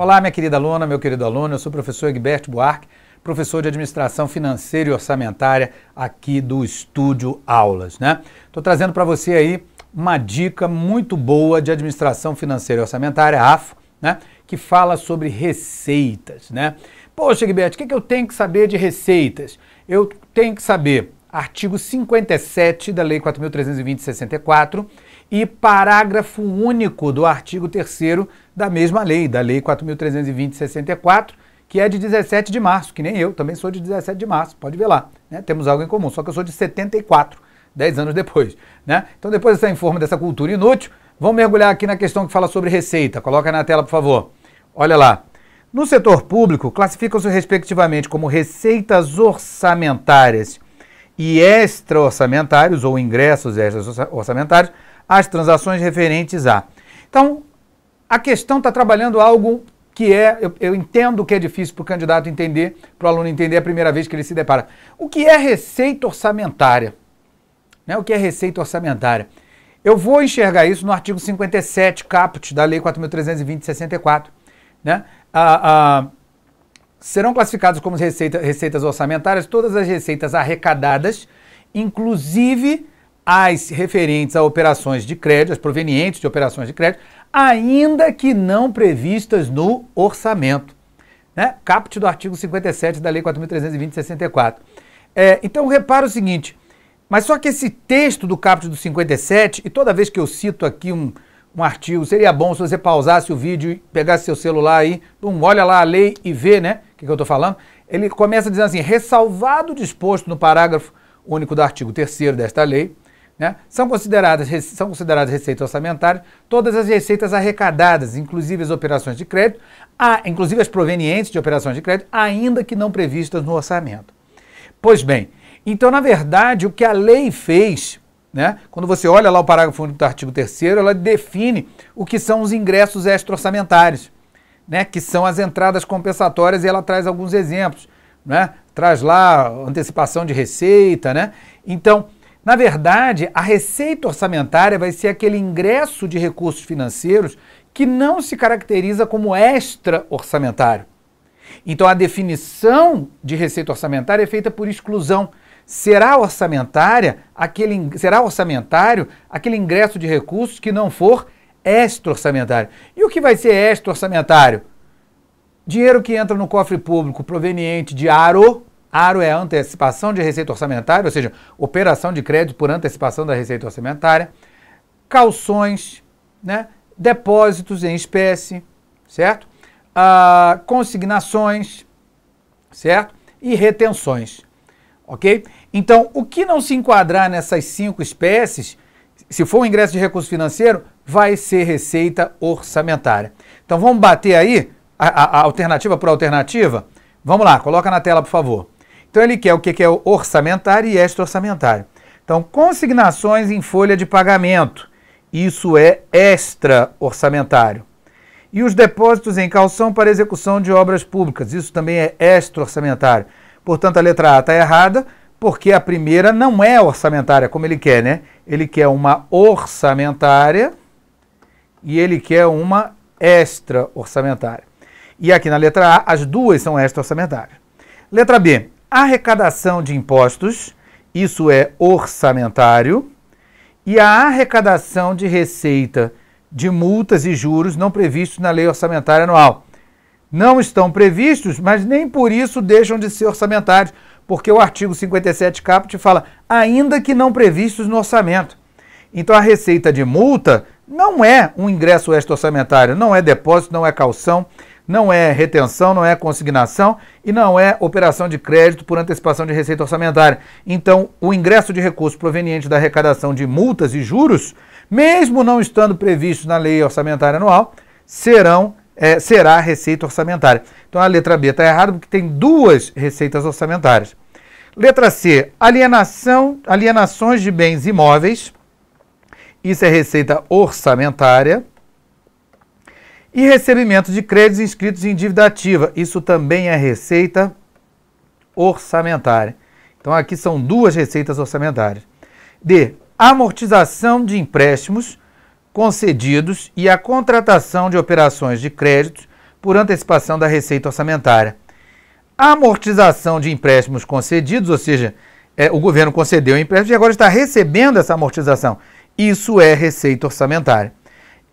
Olá, minha querida aluna, meu querido aluno, eu sou o professor Egberto Buarque, professor de Administração Financeira e Orçamentária aqui do Estúdio Aulas, né? Estou trazendo para você aí uma dica muito boa de Administração Financeira e Orçamentária, AFO, né? Que fala sobre receitas, né? Poxa, Egberto, o que, que eu tenho que saber de receitas? Eu tenho que saber artigo 57 da Lei 4.320 64, e parágrafo único do artigo 3 da mesma lei, da Lei 4.320-64, que é de 17 de março, que nem eu, também sou de 17 de março, pode ver lá, né? temos algo em comum, só que eu sou de 74, 10 anos depois. Né? Então, depois dessa informa dessa cultura inútil, vamos mergulhar aqui na questão que fala sobre receita. Coloca na tela, por favor. Olha lá. No setor público, classificam-se respectivamente como receitas orçamentárias e extra-orçamentários, ou ingressos extra-orçamentários, as transações referentes a. Então, a questão está trabalhando algo que é, eu, eu, entendo que é difícil para o candidato entender, para o aluno entender a primeira vez que ele se depara. O que é receita orçamentária? Né? O que é receita orçamentária? Eu vou enxergar isso no artigo 57, caput, da Lei 4.320, 64. Né? Ah, ah, serão classificadas como receita, receitas orçamentárias todas as receitas arrecadadas, inclusive as referentes a operações de crédito, as provenientes de operações de crédito, ainda que não previstas no orçamento. Né? Caput do artigo 57 da Lei 4.320 64. É, então, repara o seguinte, mas só que esse texto do caput do 57, e toda vez que eu cito aqui um, um artigo, seria bom se você pausasse o vídeo e pegasse seu celular aí, bum, olha lá a lei e vê, né, o que, que eu estou falando. Ele começa dizendo assim, ressalvado disposto no parágrafo único do artigo 3 desta lei, né? São, consideradas, são consideradas receitas orçamentárias todas as receitas arrecadadas, inclusive as operações de crédito, a, inclusive as provenientes de operações de crédito, ainda que não previstas no orçamento. Pois bem, então, na verdade, o que a lei fez, né, quando você olha lá o parágrafo único do artigo 3 ela define o que são os ingressos extra-orçamentários, né, que são as entradas compensatórias, e ela traz alguns exemplos. Né, traz lá antecipação de receita. Né? Então, na verdade, a receita orçamentária vai ser aquele ingresso de recursos financeiros que não se caracteriza como extra orçamentário. Então, a definição de receita orçamentária é feita por exclusão. Será orçamentária aquele será orçamentário aquele ingresso de recursos que não for extra orçamentário. E o que vai ser extra orçamentário? Dinheiro que entra no cofre público proveniente de aro Aro é antecipação de receita orçamentária, ou seja, operação de crédito por antecipação da receita orçamentária, calções, né? depósitos em espécie, certo? Ah, consignações, certo? E retenções, ok? Então, o que não se enquadrar nessas cinco espécies, se for um ingresso de recurso financeiro, vai ser receita orçamentária. Então, vamos bater aí a, a, a alternativa por alternativa? Vamos lá, coloca na tela, por favor. Então ele quer o que é orçamentário e extra-orçamentário. Então, consignações em folha de pagamento, isso é extra-orçamentário. E os depósitos em calção para execução de obras públicas, isso também é extra-orçamentário. Portanto, a letra A está errada, porque a primeira não é orçamentária como ele quer, né? Ele quer uma orçamentária e ele quer uma extra-orçamentária. E aqui na letra A, as duas são extra-orçamentárias. Letra B, arrecadação de impostos, isso é orçamentário, e a arrecadação de receita de multas e juros não previstos na lei orçamentária anual. Não estão previstos, mas nem por isso deixam de ser orçamentários, porque o artigo 57 caput fala ainda que não previstos no orçamento. Então a receita de multa não é um ingresso extra orçamentário, não é depósito, não é calção, não é retenção, não é consignação e não é operação de crédito por antecipação de receita orçamentária. Então, o ingresso de recursos proveniente da arrecadação de multas e juros, mesmo não estando previsto na lei orçamentária anual, serão é, será a receita orçamentária. Então a letra B está errada porque tem duas receitas orçamentárias. Letra C, alienação, alienações de bens imóveis. Isso é receita orçamentária. E recebimento de créditos inscritos em dívida ativa. Isso também é receita orçamentária. Então aqui são duas receitas orçamentárias. D. Amortização de empréstimos concedidos e a contratação de operações de créditos por antecipação da receita orçamentária. amortização de empréstimos concedidos, ou seja, é, o governo concedeu o empréstimo e agora está recebendo essa amortização. Isso é receita orçamentária.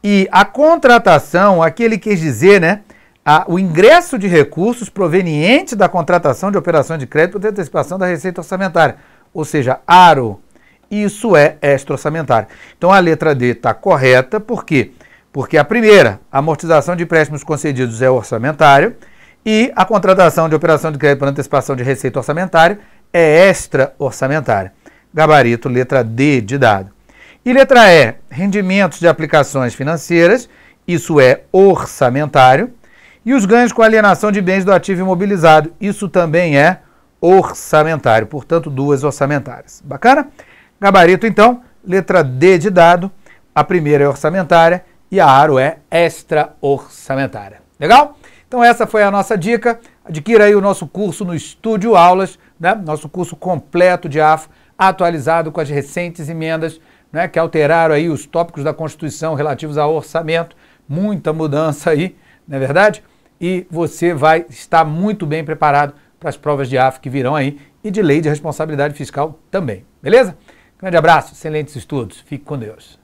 E a contratação, aquele quis dizer, né? A, o ingresso de recursos proveniente da contratação de operação de crédito por antecipação da receita orçamentária, ou seja, ARO. Isso é extra-orçamentário. Então a letra D está correta, por quê? Porque a primeira, amortização de empréstimos concedidos é orçamentário e a contratação de operação de crédito por antecipação de receita orçamentária é extra-orçamentária. Gabarito, letra D de dado. E letra E, rendimentos de aplicações financeiras, isso é orçamentário. E os ganhos com alienação de bens do ativo imobilizado, isso também é orçamentário. Portanto, duas orçamentárias. Bacana? Gabarito, então, letra D de dado. A primeira é orçamentária e a ARO é extra-orçamentária. Legal? Então essa foi a nossa dica. Adquira aí o nosso curso no Estúdio Aulas, né? nosso curso completo de AFO, atualizado com as recentes emendas né, que alteraram aí os tópicos da Constituição relativos ao orçamento, muita mudança aí, não é verdade? E você vai estar muito bem preparado para as provas de AF que virão aí e de lei de responsabilidade fiscal também, beleza? Grande abraço, excelentes estudos, fique com Deus.